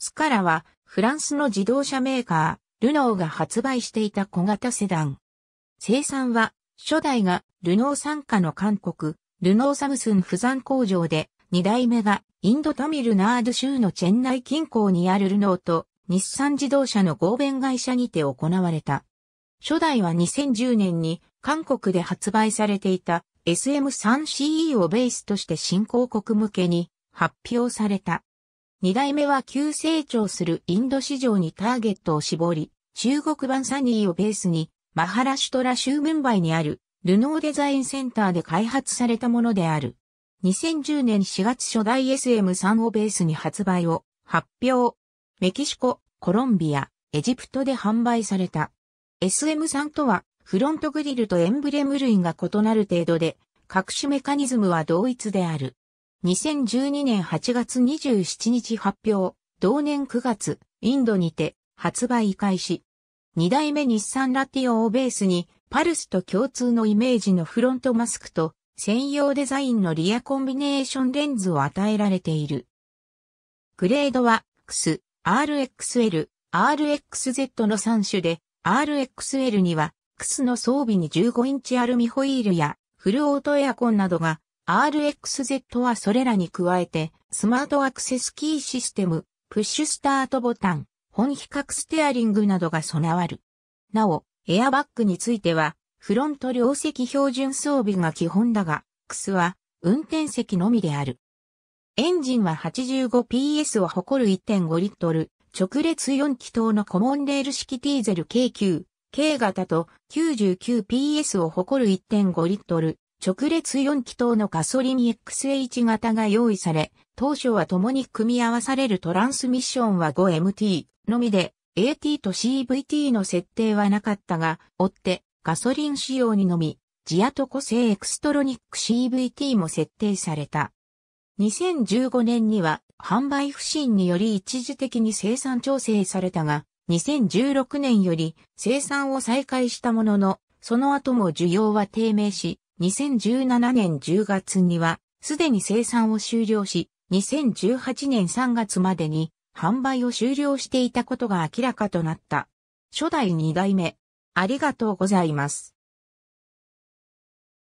スカラはフランスの自動車メーカー、ルノーが発売していた小型セダン。生産は初代がルノー傘下の韓国、ルノーサムスン不山工場で、2代目がインドタミルナード州のチェンナイ近郊にあるルノーと日産自動車の合弁会社にて行われた。初代は2010年に韓国で発売されていた SM3CE をベースとして新興国向けに発表された。二代目は急成長するインド市場にターゲットを絞り、中国版サニーをベースに、マハラシュトラ州メンバイにある、ルノーデザインセンターで開発されたものである。2010年4月初代 SM3 をベースに発売を発表。メキシコ、コロンビア、エジプトで販売された。SM3 とは、フロントグリルとエンブレム類が異なる程度で、各種メカニズムは同一である。2012年8月27日発表、同年9月、インドにて発売開始。2代目日産ラティオをベースに、パルスと共通のイメージのフロントマスクと、専用デザインのリアコンビネーションレンズを与えられている。グレードは、X、RXL、RXZ の3種で、RXL には、X の装備に15インチアルミホイールや、フルオートエアコンなどが RXZ はそれらに加えて、スマートアクセスキーシステム、プッシュスタートボタン、本比較ステアリングなどが備わる。なお、エアバッグについては、フロント両席標準装備が基本だが、X は運転席のみである。エンジンは 85PS を誇る1.5リットル、直列4気筒のコモンレール式ディーゼル K9、K 型と 99PS を誇る1.5リットル、直列4気筒のガソリン XH 型が用意され、当初は共に組み合わされるトランスミッションは 5MT のみで、AT と CVT の設定はなかったが、追ってガソリン仕様にのみ、ジアトコ製エクストロニック CVT も設定された。2015年には販売不振により一時的に生産調整されたが、2016年より生産を再開したものの、その後も需要は低迷し、2017年10月には、すでに生産を終了し、2018年3月までに販売を終了していたことが明らかとなった。初代2代目、ありがとうございます。